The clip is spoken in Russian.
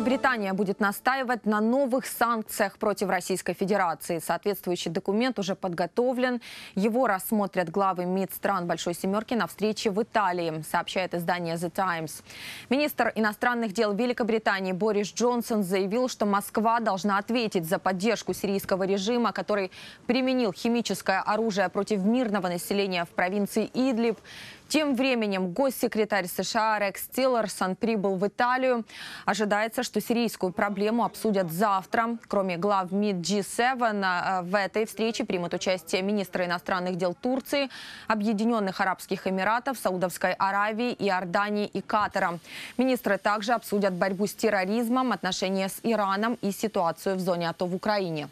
Великобритания будет настаивать на новых санкциях против Российской Федерации. Соответствующий документ уже подготовлен. Его рассмотрят главы МИД стран Большой Семерки на встрече в Италии, сообщает издание The Times. Министр иностранных дел Великобритании Борис Джонсон заявил, что Москва должна ответить за поддержку сирийского режима, который применил химическое оружие против мирного населения в провинции Идлиб. Тем временем госсекретарь США Рекс Тиллерсон прибыл в Италию. Ожидается, что сирийскую проблему обсудят завтра. Кроме глав МИД G7, э, в этой встрече примут участие министры иностранных дел Турции, Объединенных Арабских Эмиратов, Саудовской Аравии, Иордании и Катара. Министры также обсудят борьбу с терроризмом, отношения с Ираном и ситуацию в зоне АТО в Украине.